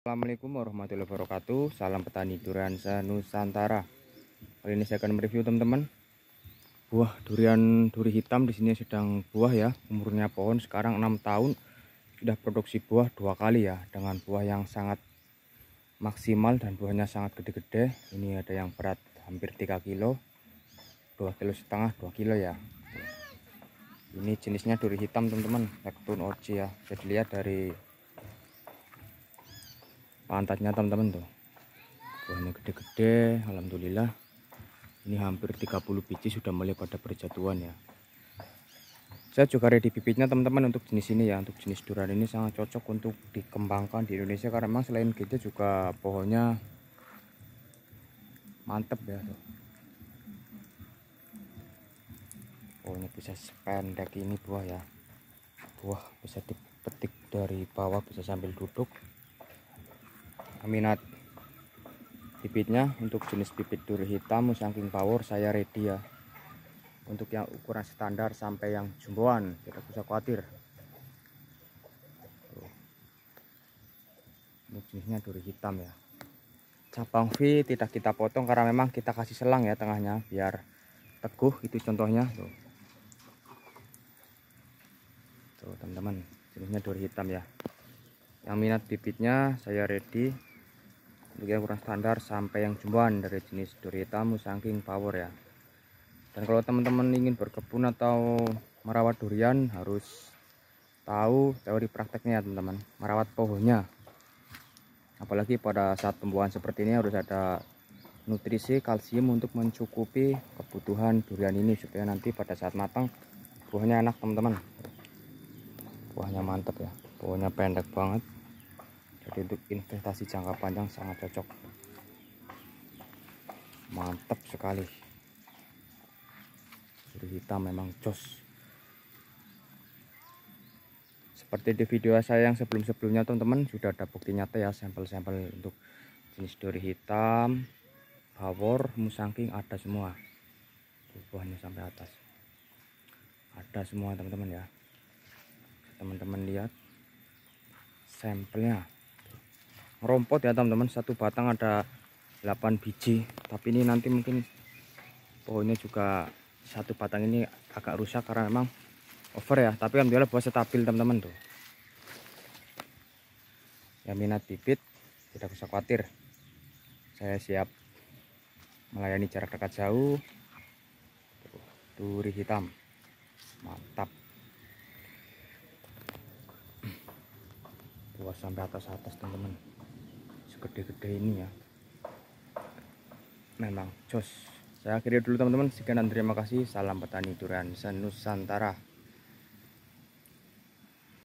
Assalamualaikum warahmatullahi wabarakatuh Salam petani durian Nusantara. Kali ini saya akan mereview teman-teman Buah durian duri hitam di sini sedang buah ya Umurnya pohon sekarang 6 tahun Sudah produksi buah dua kali ya Dengan buah yang sangat maksimal dan buahnya sangat gede-gede Ini ada yang berat hampir 3 kilo 2 kilo setengah 2 kilo ya Ini jenisnya duri hitam teman-teman Lekton Oji ya Bisa dilihat dari pantatnya teman-teman tuh buahnya gede-gede Alhamdulillah ini hampir 30 biji sudah mulai pada berjatuhan ya saya juga ready bibitnya teman-teman untuk jenis ini ya untuk jenis duran ini sangat cocok untuk dikembangkan di Indonesia karena memang selain gede juga pohonnya mantep ya tuh. pohonnya bisa sependek ini buah ya buah bisa dipetik dari bawah bisa sambil duduk minat bibitnya untuk jenis bibit duri hitam musangking power saya ready ya untuk yang ukuran standar sampai yang jumboan tidak usah khawatir ini jenisnya duri hitam ya cabang V tidak kita potong karena memang kita kasih selang ya tengahnya biar teguh itu contohnya tuh tuh teman-teman jenisnya duri hitam ya yang minat bibitnya saya ready bagi ukuran standar sampai yang jumbuan dari jenis duri hitam musangking power ya dan kalau teman-teman ingin berkebun atau merawat durian harus tahu teori prakteknya ya, teman-teman merawat pohonnya apalagi pada saat pembuahan seperti ini harus ada nutrisi kalsium untuk mencukupi kebutuhan durian ini supaya nanti pada saat matang buahnya enak teman-teman buahnya mantap ya buahnya pendek banget jadi untuk investasi jangka panjang sangat cocok mantap sekali biru hitam memang jos seperti di video saya yang sebelum-sebelumnya teman-teman sudah ada bukti nyata ya sampel-sampel untuk jenis duri hitam bawor musangking ada semua buahnya sampai atas ada semua teman-teman ya teman-teman lihat sampelnya rompot ya teman-teman satu batang ada 8 biji tapi ini nanti mungkin pohonnya juga satu batang ini agak rusak karena memang over ya tapi alhamdulillah buah stabil teman-teman tuh Ya minat bibit tidak usah khawatir saya siap melayani jarak dekat jauh duri hitam mantap buah sampai atas atas teman-teman segede-gede ini ya memang jos saya akhirnya dulu teman-teman sekian dan terima kasih salam petani durian Senusantara.